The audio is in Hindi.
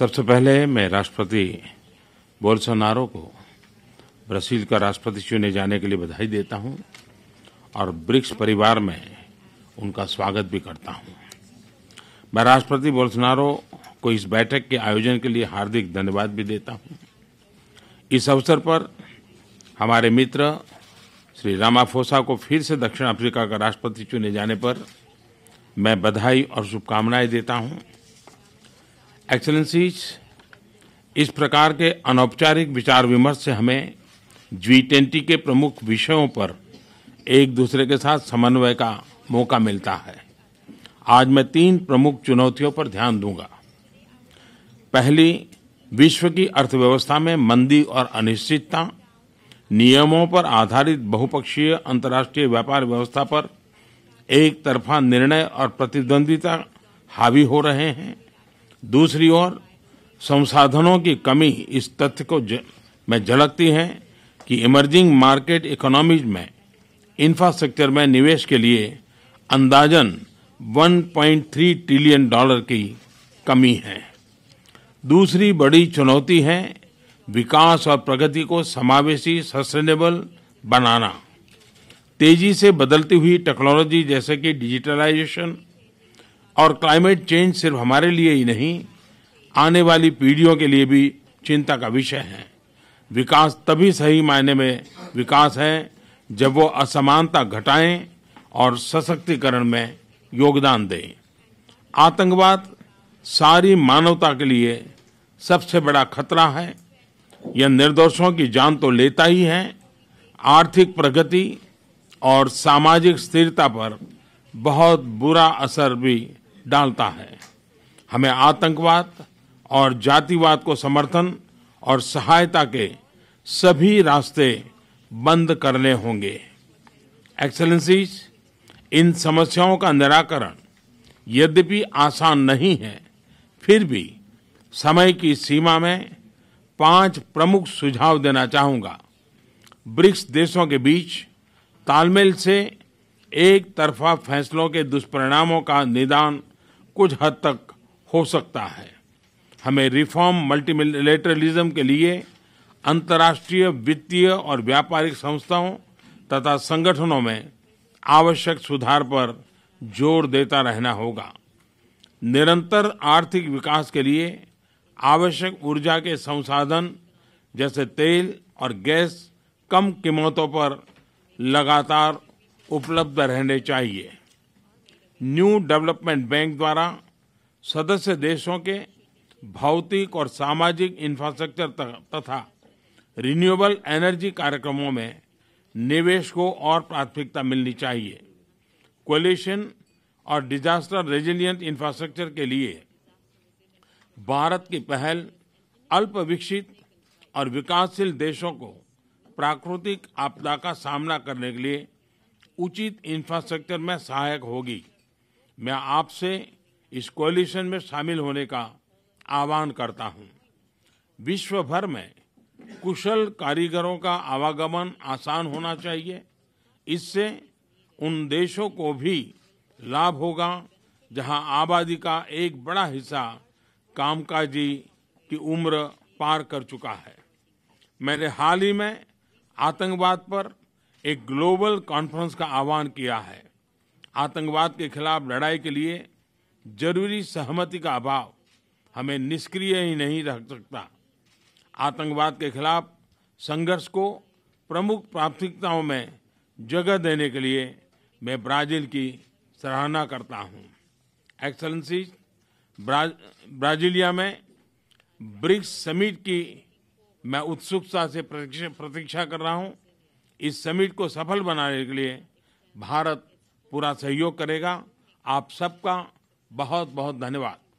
सबसे पहले मैं राष्ट्रपति बोल्सोनारो को ब्राजील का राष्ट्रपति चुने जाने के लिए बधाई देता हूँ और ब्रिक्स परिवार में उनका स्वागत भी करता हूँ मैं राष्ट्रपति बोलसोनारो को इस बैठक के आयोजन के लिए हार्दिक धन्यवाद भी देता हूँ इस अवसर पर हमारे मित्र श्री रामाफोसा को फिर से दक्षिण अफ्रीका का राष्ट्रपति चुने जाने पर मैं बधाई और शुभकामनाएं देता हूं एक्सलेंसीज इस प्रकार के अनौपचारिक विचार विमर्श से हमें जी ट्वेंटी के प्रमुख विषयों पर एक दूसरे के साथ समन्वय का मौका मिलता है आज मैं तीन प्रमुख चुनौतियों पर ध्यान दूंगा पहली विश्व की अर्थव्यवस्था में मंदी और अनिश्चितता नियमों पर आधारित बहुपक्षीय अंतर्राष्ट्रीय व्यापार व्यवस्था पर एक तरफा निर्णय और प्रतिद्वंदिता हावी हो रहे हैं दूसरी ओर संसाधनों की कमी इस तथ्य को ज, में झलकती है कि इमर्जिंग मार्केट इकोनॉमीज में इंफ्रास्ट्रक्चर में निवेश के लिए अंदाजन 1.3 ट्रिलियन डॉलर की कमी है दूसरी बड़ी चुनौती है विकास और प्रगति को समावेशी सस्टेनेबल बनाना तेजी से बदलती हुई टेक्नोलॉजी जैसे कि डिजिटलाइजेशन और क्लाइमेट चेंज सिर्फ हमारे लिए ही नहीं आने वाली पीढ़ियों के लिए भी चिंता का विषय है विकास तभी सही मायने में विकास है जब वो असमानता घटाएं और सशक्तिकरण में योगदान दें आतंकवाद सारी मानवता के लिए सबसे बड़ा खतरा है यह निर्दोषों की जान तो लेता ही है आर्थिक प्रगति और सामाजिक स्थिरता पर बहुत बुरा असर भी डालता है हमें आतंकवाद और जातिवाद को समर्थन और सहायता के सभी रास्ते बंद करने होंगे एक्सलेंसीज इन समस्याओं का निराकरण यद्यपि आसान नहीं है फिर भी समय की सीमा में पांच प्रमुख सुझाव देना चाहूंगा ब्रिक्स देशों के बीच तालमेल से एक तरफा फैसलों के दुष्परिणामों का निदान कुछ हद तक हो सकता है हमें रिफॉर्म मल्टीलेटरलिज्म के लिए अंतर्राष्ट्रीय वित्तीय और व्यापारिक संस्थाओं तथा संगठनों में आवश्यक सुधार पर जोर देता रहना होगा निरंतर आर्थिक विकास के लिए आवश्यक ऊर्जा के संसाधन जैसे तेल और गैस कम कीमतों पर लगातार उपलब्ध रहने चाहिए न्यू डेवलपमेंट बैंक द्वारा सदस्य देशों के भौतिक और सामाजिक इंफ्रास्ट्रक्चर तथा रिन्यूएबल एनर्जी कार्यक्रमों में निवेश को और प्राथमिकता मिलनी चाहिए कोलिशन और डिजास्टर रेजिलियंट इंफ्रास्ट्रक्चर के लिए भारत की पहल अल्प विकसित और विकासशील देशों को प्राकृतिक आपदा का सामना करने के लिए उचित इंफ्रास्ट्रक्चर में सहायक होगी मैं आपसे इस कोलिशन में शामिल होने का आह्वान करता हूं विश्व भर में कुशल कारीगरों का आवागमन आसान होना चाहिए इससे उन देशों को भी लाभ होगा जहां आबादी का एक बड़ा हिस्सा कामकाजी की उम्र पार कर चुका है मैंने हाल ही में आतंकवाद पर एक ग्लोबल कॉन्फ्रेंस का आह्वान किया है आतंकवाद के खिलाफ लड़ाई के लिए जरूरी सहमति का अभाव हमें निष्क्रिय ही नहीं रख सकता आतंकवाद के खिलाफ संघर्ष को प्रमुख प्राथमिकताओं में जगह देने के लिए मैं ब्राजील की सराहना करता हूं एक्सलेंसी ब्राजीलिया में ब्रिक्स समिट की मैं उत्सुकता से प्रतीक्षा कर रहा हूं इस समिट को सफल बनाने के लिए भारत पूरा सहयोग करेगा आप सबका बहुत बहुत धन्यवाद